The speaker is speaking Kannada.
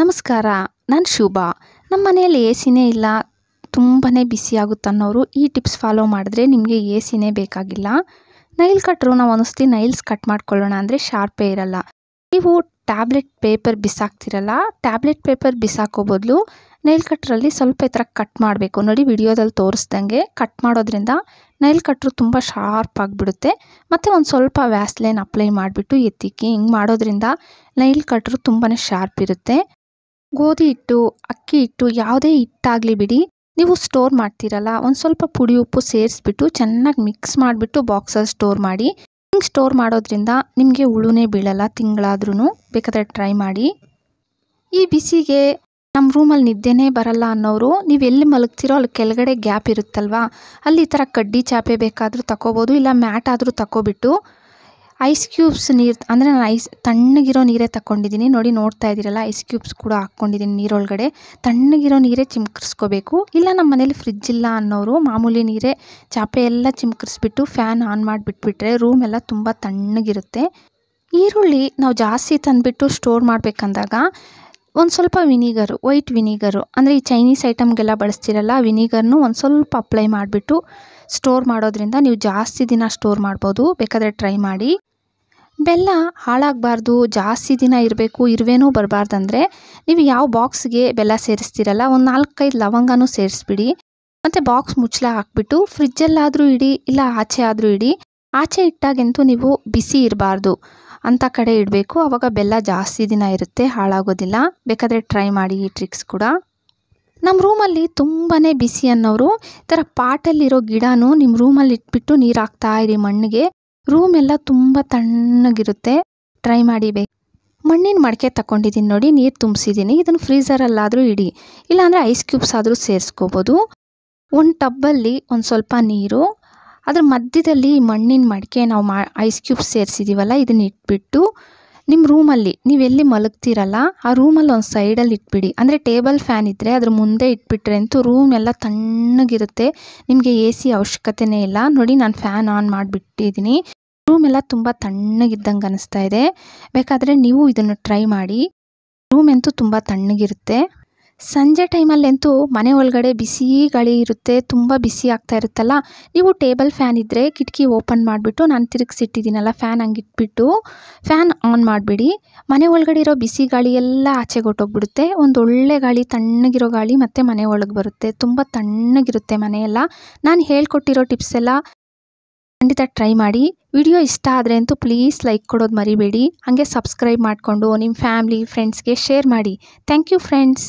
ನಮಸ್ಕಾರ ನಾನು ಶುಭ ನಮ್ಮ ಮನೆಯಲ್ಲಿ ಎ ಸಿನೇ ಇಲ್ಲ ತುಂಬಾ ಅನ್ನೋರು ಈ ಟಿಪ್ಸ್ ಫಾಲೋ ಮಾಡಿದ್ರೆ ನಿಮಗೆ ಎ ಸಿನೇ ಬೇಕಾಗಿಲ್ಲ ನೈಲ್ ಕಟ್ರು ನಾವು ಒಂದೊಂದ್ಸತಿ ನೈಲ್ಸ್ ಕಟ್ ಮಾಡ್ಕೊಳ್ಳೋಣ ಅಂದರೆ ಶಾರ್ಪೇ ಇರಲ್ಲ ನೀವು ಟ್ಯಾಬ್ಲೆಟ್ ಪೇಪರ್ ಬಿಸಾಕ್ತಿರಲ್ಲ ಟ್ಯಾಬ್ಲೆಟ್ ಪೇಪರ್ ಬಿಸಾಕೋ ಬದಲು ನೈಲ್ ಕಟ್ರಲ್ಲಿ ಸ್ವಲ್ಪ ಈ ಥರ ಕಟ್ ಮಾಡಬೇಕು ನೋಡಿ ವಿಡಿಯೋದಲ್ಲಿ ತೋರಿಸ್ದಂಗೆ ಕಟ್ ಮಾಡೋದ್ರಿಂದ ನೈಲ್ ಕಟ್ರು ತುಂಬ ಶಾರ್ಪ್ ಆಗಿಬಿಡುತ್ತೆ ಮತ್ತು ಒಂದು ಸ್ವಲ್ಪ ವ್ಯಾಸ್ಲೈನ್ ಅಪ್ಲೈ ಮಾಡಿಬಿಟ್ಟು ಎತ್ತಿಕ್ಕಿ ಹಿಂಗೆ ಮಾಡೋದ್ರಿಂದ ನೈಲ್ ಕಟ್ರು ತುಂಬಾ ಶಾರ್ಪ್ ಇರುತ್ತೆ ಗೋಧಿ ಹಿಟ್ಟು ಅಕ್ಕಿ ಹಿಟ್ಟು ಯಾವುದೇ ಹಿಟ್ಟಾಗಲಿ ಬಿಡಿ ನೀವು ಸ್ಟೋರ್ ಮಾಡ್ತೀರಲ್ಲ ಒಂದು ಸ್ವಲ್ಪ ಪುಡಿ ಉಪ್ಪು ಸೇರಿಸ್ಬಿಟ್ಟು ಚೆನ್ನಾಗಿ ಮಿಕ್ಸ್ ಮಾಡಿಬಿಟ್ಟು ಬಾಕ್ಸಲ್ಲಿ ಸ್ಟೋರ್ ಮಾಡಿ ಹಿಂಗೆ ಸ್ಟೋರ್ ಮಾಡೋದ್ರಿಂದ ನಿಮಗೆ ಹುಳುನೇ ಬೀಳಲ್ಲ ತಿಂಗಳಾದ್ರೂ ಬೇಕಾದರೆ ಟ್ರೈ ಮಾಡಿ ಈ ಬಿಸಿಗೆ ನಮ್ಮ ರೂಮಲ್ಲಿ ನಿದ್ದೆನೇ ಬರಲ್ಲ ಅನ್ನೋರು ನೀವು ಎಲ್ಲಿ ಮಲಗ್ತಿರೋ ಅಲ್ಲಿ ಕೆಳಗಡೆ ಗ್ಯಾಪ್ ಇರುತ್ತಲ್ವಾ ಅಲ್ಲಿ ಈ ಥರ ಕಡ್ಡಿ ಚಾಪೆ ಬೇಕಾದರೂ ತಗೋಬೋದು ಇಲ್ಲ ಮ್ಯಾಟ್ ಆದರೂ ತಗೋಬಿಟ್ಟು ಐಸ್ ಕ್ಯೂಬ್ಸ್ ನೀರು ಅಂದರೆ ನಾನು ಐಸ್ ತಣ್ಣಗಿರೋ ನೀರೇ ತಗೊಂಡಿದ್ದೀನಿ ನೋಡಿ ನೋಡ್ತಾ ಇದ್ದೀರಲ್ಲ ಐಸ್ ಕ್ಯೂಬ್ಸ್ ಕೂಡ ಹಾಕ್ಕೊಂಡಿದ್ದೀನಿ ನೀರೊಳಗಡೆ ತಣ್ಣಗಿರೋ ನೀರೇ ಚಿಮ್ಕರಿಸ್ಕೋಬೇಕು ಇಲ್ಲ ನಮ್ಮ ಮನೇಲಿ ಫ್ರಿಜ್ ಇಲ್ಲ ಅನ್ನೋರು ಮಾಮೂಲಿ ನೀರೇ ಚಾಪೆ ಎಲ್ಲ ಚಿಮ್ಕರಿಸ್ಬಿಟ್ಟು ಫ್ಯಾನ್ ಆನ್ ಮಾಡಿಬಿಟ್ಬಿಟ್ರೆ ರೂಮ್ ಎಲ್ಲ ತುಂಬ ತಣ್ಣಗಿರುತ್ತೆ ಈರುಳ್ಳಿ ನಾವು ಜಾಸ್ತಿ ತಂದುಬಿಟ್ಟು ಸ್ಟೋರ್ ಮಾಡಬೇಕಂದಾಗ ಒಂದು ಸ್ವಲ್ಪ ವಿನಿಗರು ವೈಟ್ ವಿನಿಗರು ಅಂದರೆ ಈ ಚೈನೀಸ್ ಐಟಮ್ಗೆಲ್ಲ ಬಳಸ್ತಿರಲ್ಲ ವಿನಿಗರ್ನು ಒಂದು ಸ್ವಲ್ಪ ಅಪ್ಲೈ ಮಾಡಿಬಿಟ್ಟು ಸ್ಟೋರ್ ಮಾಡೋದ್ರಿಂದ ನೀವು ಜಾಸ್ತಿ ದಿನ ಸ್ಟೋರ್ ಮಾಡ್ಬೋದು ಬೇಕಾದರೆ ಟ್ರೈ ಮಾಡಿ ಬೆಲ್ಲ ಹಾಳಾಗಬಾರ್ದು ಜಾಸ್ತಿ ದಿನ ಇರಬೇಕು ಇರುವೆನೂ ಬರಬಾರ್ದಂದ್ರೆ ನೀವು ಯಾವ ಬಾಕ್ಸ್ಗೆ ಬೆಲ್ಲ ಸೇರಿಸ್ತೀರಲ್ಲ ಒಂದು ನಾಲ್ಕೈದು ಲವಂಗನೂ ಸೇರಿಸ್ಬಿಡಿ ಮತ್ತು ಬಾಕ್ಸ್ ಮುಚ್ಚಲ ಹಾಕ್ಬಿಟ್ಟು ಫ್ರಿಜ್ಜಲ್ಲಾದರೂ ಇಡಿ ಇಲ್ಲ ಆಚೆ ಆದರೂ ಇಡಿ ಆಚೆ ಇಟ್ಟಾಗಂತೂ ನೀವು ಬಿಸಿ ಇರಬಾರ್ದು ಅಂಥ ಕಡೆ ಇಡಬೇಕು ಆವಾಗ ಬೆಲ್ಲ ಜಾಸ್ತಿ ದಿನ ಇರುತ್ತೆ ಹಾಳಾಗೋದಿಲ್ಲ ಬೇಕಾದರೆ ಟ್ರೈ ಮಾಡಿ ಈ ಟ್ರಿಕ್ಸ್ ಕೂಡ ನಮ್ಮ ರೂಮಲ್ಲಿ ತುಂಬಾ ಬಿಸಿ ಅನ್ನೋರು ಈ ಥರ ಪಾಟಲ್ಲಿರೋ ಗಿಡನೂ ನಿಮ್ಮ ರೂಮಲ್ಲಿ ಇಟ್ಬಿಟ್ಟು ನೀರು ಹಾಕ್ತಾ ಇರಿ ಮಣ್ಣಿಗೆ ರೂಮ್ ಎಲ್ಲ ತುಂಬ ತಣ್ಣಗಿರುತ್ತೆ ಟ್ರೈ ಮಾಡಿ ಬೇಕು ಮಣ್ಣಿನ ಮಡಿಕೆ ತಗೊಂಡಿದ್ದೀನಿ ನೋಡಿ ನೀರು ತುಂಬಿಸಿದ್ದೀನಿ ಇದನ್ನು ಫ್ರೀಸರಲ್ಲಾದರೂ ಇಡಿ ಇಲ್ಲಾಂದರೆ ಐಸ್ ಕ್ಯೂಬ್ಸ್ ಆದರೂ ಸೇರಿಸ್ಕೋಬೋದು ಒಂದು ಟಬ್ಬಲ್ಲಿ ಒಂದು ಸ್ವಲ್ಪ ನೀರು ಅದ್ರ ಮಧ್ಯದಲ್ಲಿ ಮಣ್ಣಿನ ಮಡಿಕೆ ನಾವು ಮಾ ಐಸ್ ಕ್ಯೂಬ್ಸ್ ಸೇರಿಸಿದ್ದೀವಲ್ಲ ಇದನ್ನ ಇಟ್ಬಿಟ್ಟು ನಿಮ್ಮ ರೂಮಲ್ಲಿ ನೀವು ಎಲ್ಲಿ ಮಲಗ್ತೀರಲ್ಲ ಆ ರೂಮಲ್ಲಿ ಒಂದು ಸೈಡಲ್ಲಿ ಇಟ್ಬಿಡಿ ಅಂದರೆ ಟೇಬಲ್ ಫ್ಯಾನ್ ಇದ್ದರೆ ಅದ್ರ ಮುಂದೆ ಇಟ್ಬಿಟ್ರೆ ಅಂತೂ ರೂಮ್ ಎಲ್ಲ ತಣ್ಣಗಿರುತ್ತೆ ನಿಮಗೆ ಎ ಸಿ ಅವಶ್ಯಕತೆಯೇ ಇಲ್ಲ ನೋಡಿ ನಾನು ಫ್ಯಾನ್ ಆನ್ ಮಾಡಿಬಿಟ್ಟಿದ್ದೀನಿ ರೂಮ್ ಎಲ್ಲ ತುಂಬ ತಣ್ಣಗಿದ್ದಂಗೆ ಅನಿಸ್ತಾ ಇದೆ ಬೇಕಾದರೆ ನೀವು ಇದನ್ನು ಟ್ರೈ ಮಾಡಿ ರೂಮ್ ಅಂತೂ ತುಂಬ ತಣ್ಣಗಿರುತ್ತೆ ಸಂಜೆ ಟೈಮಲ್ಲಂತೂ ಮನೆ ಒಳಗಡೆ ಬಿಸಿ ಗಾಳಿ ಇರುತ್ತೆ ತುಂಬ ಬಿಸಿ ಆಗ್ತಾ ಇರುತ್ತಲ್ಲ ನೀವು ಟೇಬಲ್ ಫ್ಯಾನ್ ಇದ್ದರೆ ಕಿಟಕಿ ಓಪನ್ ಮಾಡಿಬಿಟ್ಟು ನಾನು ತಿರುಗಿಸಿಟ್ಟಿದ್ದೀನಲ್ಲ ಫ್ಯಾನ್ ಹಂಗಿಟ್ಬಿಟ್ಟು ಫ್ಯಾನ್ ಆನ್ ಮಾಡಿಬಿಡಿ ಮನೆ ಒಳಗಡೆ ಇರೋ ಬಿಸಿ ಗಾಳಿ ಎಲ್ಲ ಆಚೆಗೊಟ್ಟೋಗ್ಬಿಡುತ್ತೆ ಒಂದು ಒಳ್ಳೆ ಗಾಳಿ ತಣ್ಣಗಿರೋ ಗಾಳಿ ಮತ್ತು ಮನೆ ಒಳಗೆ ಬರುತ್ತೆ ತುಂಬ ತಣ್ಣಗಿರುತ್ತೆ ಮನೆಯೆಲ್ಲ ನಾನು ಹೇಳ್ಕೊಟ್ಟಿರೋ ಟಿಪ್ಸ್ ಎಲ್ಲ ಖಂಡಿತ ಟ್ರೈ ಮಾಡಿ ವಿಡಿಯೋ ಇಷ್ಟ ಆದರೆ ಅಂತೂ ಪ್ಲೀಸ್ ಲೈಕ್ ಕೊಡೋದು ಮರಿಬೇಡಿ ಹಾಗೆ ಸಬ್ಸ್ಕ್ರೈಬ್ ಮಾಡಿಕೊಂಡು ನಿಮ್ಮ ಫ್ಯಾಮ್ಲಿ ಫ್ರೆಂಡ್ಸ್ಗೆ ಶೇರ್ ಮಾಡಿ ಥ್ಯಾಂಕ್ ಯು ಫ್ರೆಂಡ್ಸ್